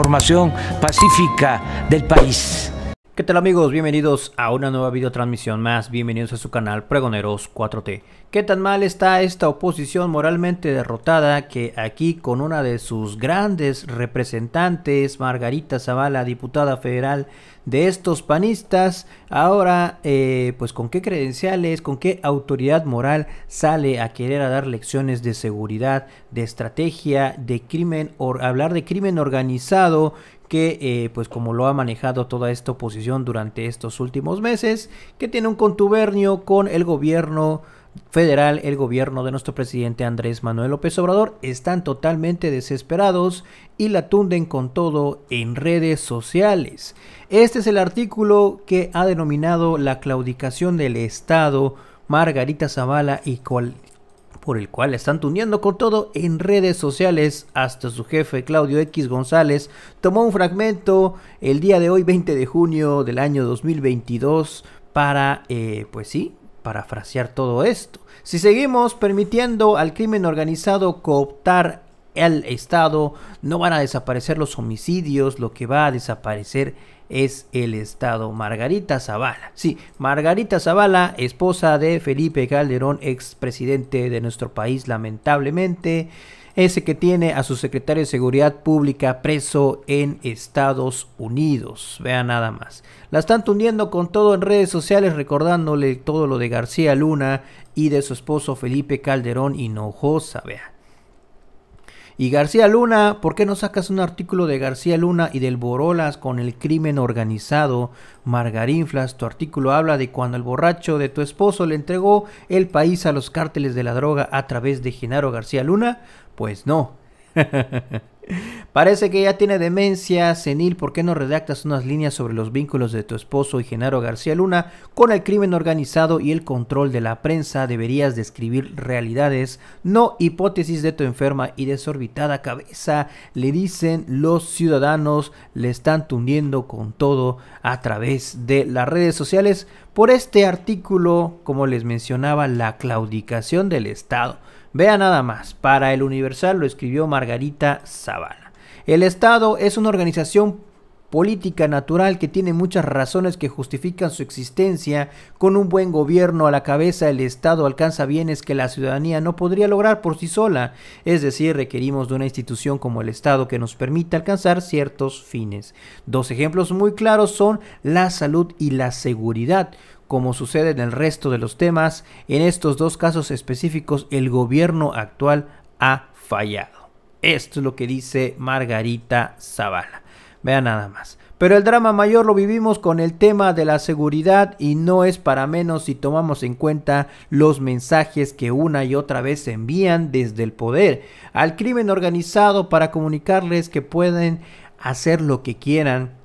formación pacífica del país. ¿Qué tal amigos? Bienvenidos a una nueva videotransmisión más, bienvenidos a su canal Pregoneros 4T. ¿Qué tan mal está esta oposición moralmente derrotada que aquí con una de sus grandes representantes, Margarita Zavala, diputada federal de estos panistas, ahora eh, pues con qué credenciales, con qué autoridad moral sale a querer a dar lecciones de seguridad, de estrategia, de crimen, o hablar de crimen organizado que eh, pues como lo ha manejado toda esta oposición durante estos últimos meses, que tiene un contubernio con el gobierno federal, el gobierno de nuestro presidente Andrés Manuel López Obrador, están totalmente desesperados y la tunden con todo en redes sociales. Este es el artículo que ha denominado la claudicación del Estado Margarita Zavala y, por el cual están tuneando con todo en redes sociales. Hasta su jefe Claudio X González tomó un fragmento el día de hoy, 20 de junio del año 2022, para, eh, pues sí, parafrasear todo esto. Si seguimos permitiendo al crimen organizado cooptar el Estado, no van a desaparecer los homicidios, lo que va a desaparecer es el Estado. Margarita Zavala. Sí, Margarita Zavala, esposa de Felipe Calderón, expresidente de nuestro país, lamentablemente. Ese que tiene a su secretario de Seguridad Pública preso en Estados Unidos. vea nada más. La están tundiendo con todo en redes sociales, recordándole todo lo de García Luna y de su esposo Felipe Calderón Hinojosa. vea. Y García Luna, ¿por qué no sacas un artículo de García Luna y del Borolas con el crimen organizado? Margarinflas, tu artículo habla de cuando el borracho de tu esposo le entregó el país a los cárteles de la droga a través de Genaro García Luna. Pues no. Parece que ya tiene demencia senil. ¿Por qué no redactas unas líneas sobre los vínculos de tu esposo y Genaro García Luna con el crimen organizado y el control de la prensa? Deberías describir realidades, no hipótesis de tu enferma y desorbitada cabeza. Le dicen los ciudadanos, le están tundiendo con todo a través de las redes sociales. Por este artículo, como les mencionaba, la claudicación del Estado. Vea nada más, para el Universal lo escribió Margarita Zavala. El Estado es una organización política natural que tiene muchas razones que justifican su existencia. Con un buen gobierno a la cabeza el Estado alcanza bienes que la ciudadanía no podría lograr por sí sola. Es decir, requerimos de una institución como el Estado que nos permita alcanzar ciertos fines. Dos ejemplos muy claros son la salud y la seguridad como sucede en el resto de los temas, en estos dos casos específicos el gobierno actual ha fallado. Esto es lo que dice Margarita Zavala. Vean nada más. Pero el drama mayor lo vivimos con el tema de la seguridad y no es para menos si tomamos en cuenta los mensajes que una y otra vez envían desde el poder al crimen organizado para comunicarles que pueden hacer lo que quieran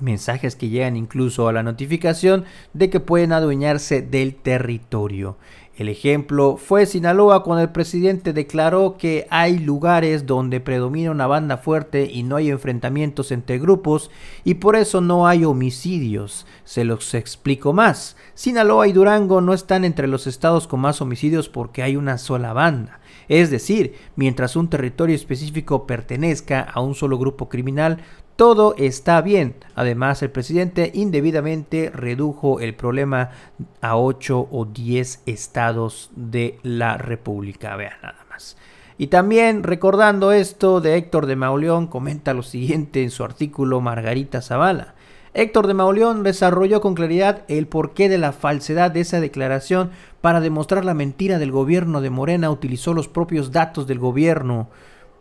mensajes que llegan incluso a la notificación de que pueden adueñarse del territorio. El ejemplo fue Sinaloa cuando el presidente declaró que hay lugares donde predomina una banda fuerte y no hay enfrentamientos entre grupos y por eso no hay homicidios. Se los explico más. Sinaloa y Durango no están entre los estados con más homicidios porque hay una sola banda. Es decir, mientras un territorio específico pertenezca a un solo grupo criminal, todo está bien. Además, el presidente indebidamente redujo el problema a 8 o 10 estados de la República. Vean nada más. Y también recordando esto de Héctor de Mauleón, comenta lo siguiente en su artículo Margarita Zavala. Héctor de Mauleón desarrolló con claridad el porqué de la falsedad de esa declaración para demostrar la mentira del gobierno de Morena. Utilizó los propios datos del gobierno.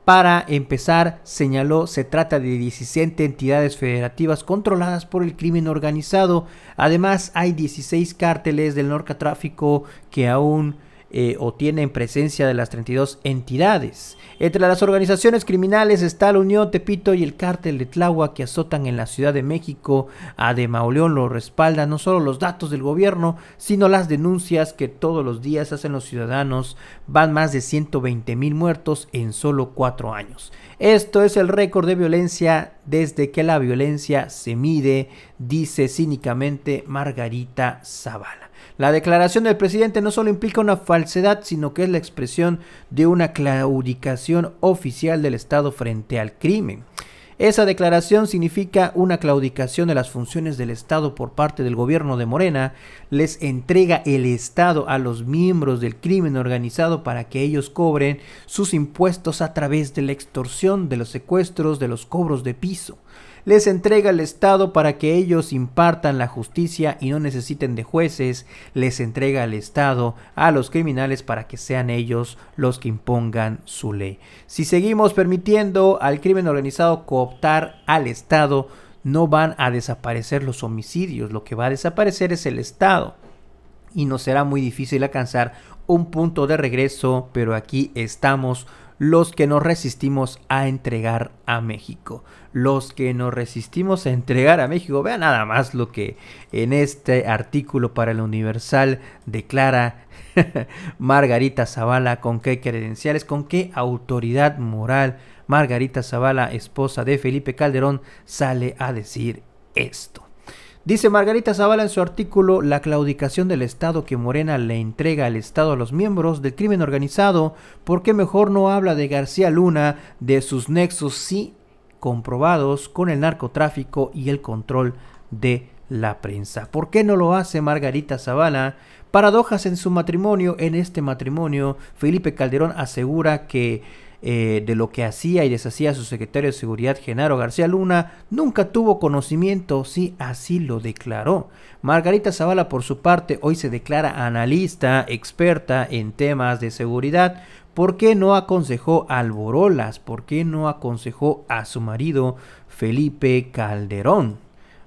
Para empezar, señaló, se trata de 17 entidades federativas controladas por el crimen organizado. Además, hay 16 cárteles del narcotráfico que aún eh, o tienen presencia de las 32 entidades. Entre las organizaciones criminales está la Unión Tepito y el Cártel de Tlahua que azotan en la Ciudad de México. A de lo respalda no solo los datos del gobierno, sino las denuncias que todos los días hacen los ciudadanos. Van más de 120 mil muertos en solo cuatro años. Esto es el récord de violencia desde que la violencia se mide, dice cínicamente Margarita Zavala. La declaración del presidente no solo implica una falsedad, sino que es la expresión de una claudicación oficial del Estado frente al crimen. Esa declaración significa una claudicación de las funciones del Estado por parte del gobierno de Morena, les entrega el Estado a los miembros del crimen organizado para que ellos cobren sus impuestos a través de la extorsión, de los secuestros, de los cobros de piso les entrega el Estado para que ellos impartan la justicia y no necesiten de jueces, les entrega el Estado a los criminales para que sean ellos los que impongan su ley. Si seguimos permitiendo al crimen organizado cooptar al Estado, no van a desaparecer los homicidios, lo que va a desaparecer es el Estado y nos será muy difícil alcanzar un punto de regreso, pero aquí estamos los que nos resistimos a entregar a México. Los que nos resistimos a entregar a México. Vean nada más lo que en este artículo para el Universal declara Margarita Zavala con qué credenciales, con qué autoridad moral Margarita Zavala, esposa de Felipe Calderón, sale a decir esto. Dice Margarita Zavala en su artículo La claudicación del Estado que Morena le entrega al Estado a los miembros del crimen organizado, ¿por qué mejor no habla de García Luna, de sus nexos sí comprobados con el narcotráfico y el control de la prensa. ¿Por qué no lo hace Margarita Zavala? Paradojas en su matrimonio. En este matrimonio, Felipe Calderón asegura que eh, de lo que hacía y deshacía su secretario de Seguridad Genaro García Luna, nunca tuvo conocimiento, si así lo declaró. Margarita Zavala, por su parte, hoy se declara analista, experta en temas de seguridad, ¿Por qué no aconsejó a Alborolas? ¿Por qué no aconsejó a su marido Felipe Calderón?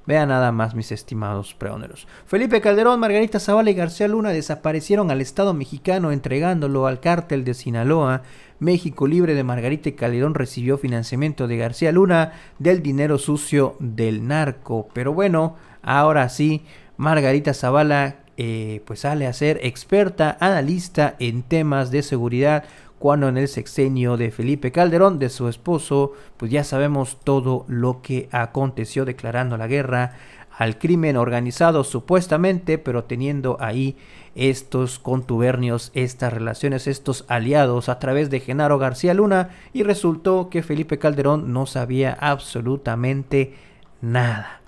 Vean nada más, mis estimados preóneros. Felipe Calderón, Margarita Zavala y García Luna desaparecieron al Estado mexicano entregándolo al cártel de Sinaloa. México Libre de Margarita Calderón recibió financiamiento de García Luna del dinero sucio del narco. Pero bueno, ahora sí, Margarita Zavala eh, pues sale a ser experta, analista en temas de seguridad cuando en el sexenio de Felipe Calderón, de su esposo, pues ya sabemos todo lo que aconteció declarando la guerra al crimen organizado supuestamente, pero teniendo ahí estos contubernios, estas relaciones, estos aliados a través de Genaro García Luna y resultó que Felipe Calderón no sabía absolutamente nada.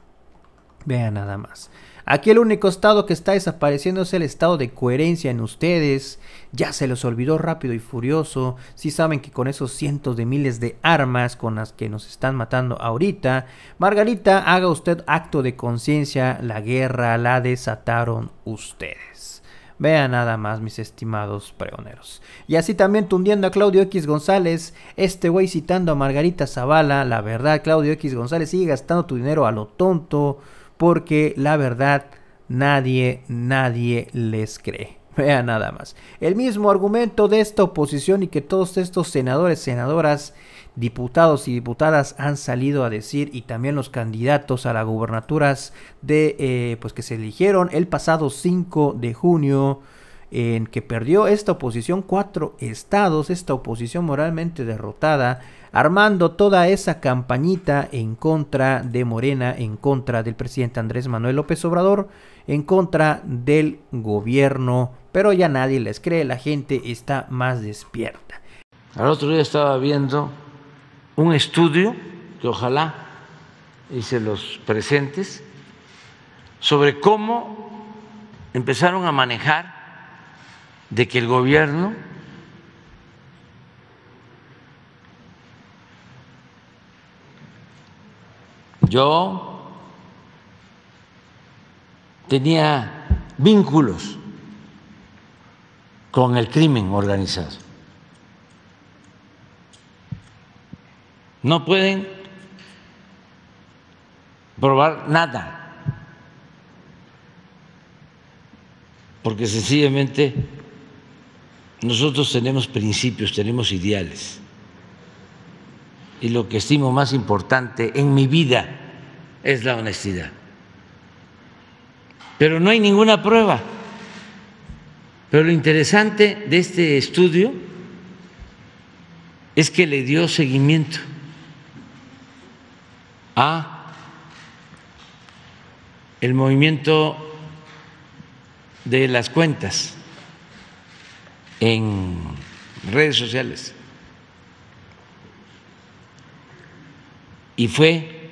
Vean nada más. Aquí el único estado que está desapareciendo es el estado de coherencia en ustedes. Ya se los olvidó rápido y furioso. Si saben que con esos cientos de miles de armas con las que nos están matando ahorita, Margarita, haga usted acto de conciencia. La guerra la desataron ustedes. Vea nada más, mis estimados pregoneros. Y así también tundiendo a Claudio X González, este güey citando a Margarita Zavala. La verdad, Claudio X González sigue gastando tu dinero a lo tonto porque la verdad nadie, nadie les cree. Vea nada más. El mismo argumento de esta oposición y que todos estos senadores, senadoras, diputados y diputadas han salido a decir y también los candidatos a las gubernaturas de, eh, pues que se eligieron el pasado 5 de junio en que perdió esta oposición cuatro estados, esta oposición moralmente derrotada, armando toda esa campañita en contra de Morena, en contra del presidente Andrés Manuel López Obrador, en contra del gobierno, pero ya nadie les cree, la gente está más despierta. Al otro día estaba viendo un estudio que ojalá hice los presentes sobre cómo empezaron a manejar de que el gobierno yo tenía vínculos con el crimen organizado. No pueden probar nada, porque sencillamente nosotros tenemos principios, tenemos ideales. Y lo que estimo más importante en mi vida es la honestidad. Pero no hay ninguna prueba. Pero lo interesante de este estudio es que le dio seguimiento a el movimiento de las cuentas en redes sociales. Y fue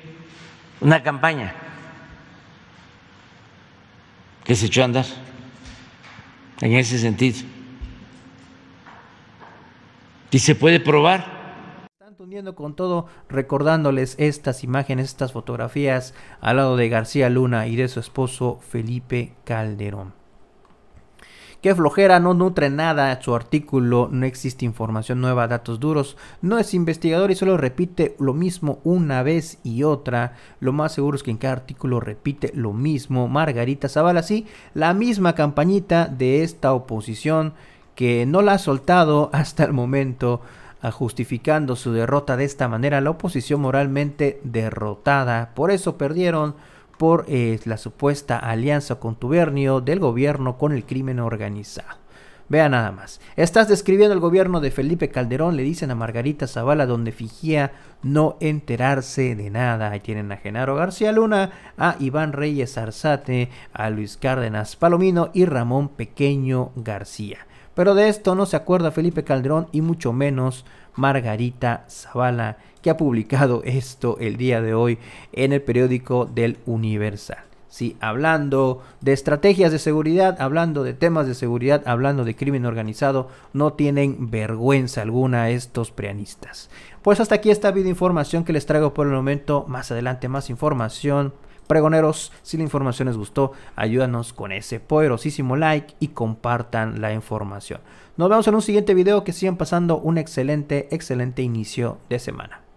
una campaña que se echó a andar en ese sentido. Y se puede probar con todo, recordándoles estas imágenes, estas fotografías al lado de García Luna y de su esposo Felipe Calderón. Qué flojera, no nutre nada su artículo, no existe información nueva, datos duros. No es investigador y solo repite lo mismo una vez y otra. Lo más seguro es que en cada artículo repite lo mismo. Margarita Zavala, sí, la misma campañita de esta oposición que no la ha soltado hasta el momento ah, justificando su derrota de esta manera, la oposición moralmente derrotada. Por eso perdieron por eh, la supuesta alianza o contubernio del gobierno con el crimen organizado. Vea nada más. Estás describiendo el gobierno de Felipe Calderón, le dicen a Margarita Zavala, donde fingía no enterarse de nada. Ahí tienen a Genaro García Luna, a Iván Reyes Arzate, a Luis Cárdenas Palomino y Ramón Pequeño García. Pero de esto no se acuerda Felipe Calderón y mucho menos Margarita Zavala, que ha publicado esto el día de hoy en el periódico del Universal. Sí, hablando de estrategias de seguridad, hablando de temas de seguridad, hablando de crimen organizado, no tienen vergüenza alguna estos preanistas. Pues hasta aquí esta información que les traigo por el momento. Más adelante más información pregoneros. Si la información les gustó, ayúdanos con ese poderosísimo like y compartan la información. Nos vemos en un siguiente video. Que sigan pasando un excelente, excelente inicio de semana.